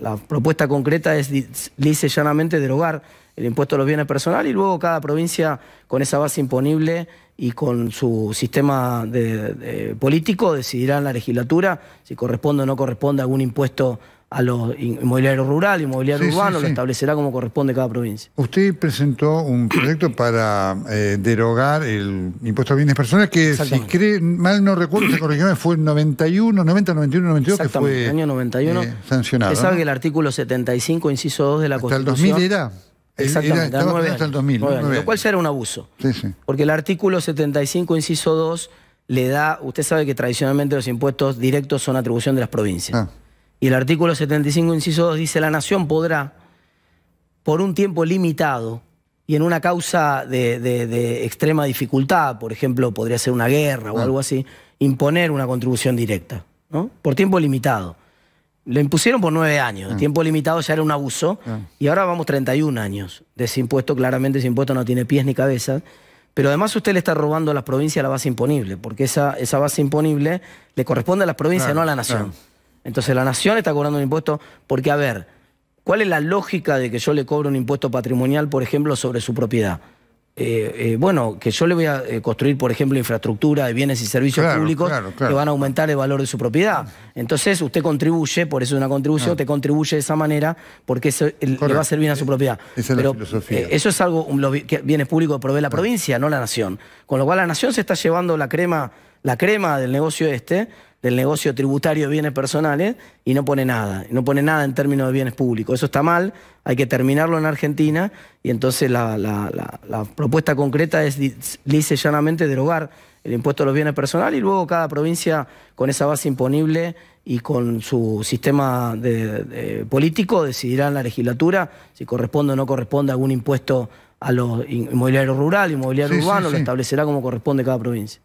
la propuesta concreta es, dice llanamente, derogar el impuesto a los bienes personales y luego cada provincia con esa base imponible y con su sistema político decidirá en la legislatura si corresponde o no corresponde algún impuesto a los inmobiliarios rurales y sí, urbano, lo establecerá como corresponde cada provincia. Usted presentó un proyecto para eh, derogar el impuesto a bienes personales que, si cree, mal no recuerdo, se corrigió, fue el 91, 90, 91, 92, que fue el año 91, eh, sancionado. Usted sabe que el artículo 75, inciso 2 de la Constitución... Hasta el 2000 era... Exactamente, hasta el 2000. lo cual ya era un abuso. Porque el artículo 75, inciso 2, le da... Usted sabe que tradicionalmente los impuestos directos son atribución de las provincias. Ah. Y el artículo 75, inciso 2, dice, la nación podrá, por un tiempo limitado y en una causa de, extrema dificultad, por ejemplo, podría ser una guerra o ah. algo así, imponer una contribución directa, ¿no? Por tiempo limitado. Lo impusieron por nueve años, ah. tiempo limitado ya era un abuso, ah. y ahora vamos 31 años de ese impuesto, claramente ese impuesto no tiene pies ni cabeza, pero además usted le está robando a las provincias la base imponible, porque esa, esa base imponible le corresponde a las provincias, no a la nación. Entonces la nación está cobrando un impuesto porque, a ver, ¿cuál es la lógica de que yo le cobre un impuesto patrimonial, por ejemplo, sobre su propiedad? Eh, eh, bueno, que yo le voy a eh, construir, por ejemplo, infraestructura de bienes y servicios públicos que van a aumentar el valor de su propiedad. Entonces, usted contribuye, por eso es una contribución, te contribuye de esa manera porque eso, le va a servir a su propiedad. eso es algo, los que bienes públicos provee la provincia, no la nación. Con lo cual, la nación se está llevando la crema, la crema del negocio este, del negocio tributario de bienes personales y no pone nada, no pone nada en términos de bienes públicos. Eso está mal, hay que terminarlo en Argentina y entonces la, propuesta concreta es, dice llanamente, derogar el impuesto a los bienes personales y luego cada provincia con esa base imponible y con su sistema de, político decidirá en la legislatura si corresponde o no corresponde algún impuesto a los inmobiliarios rural, inmobiliario urbano, lo establecerá como corresponde cada provincia.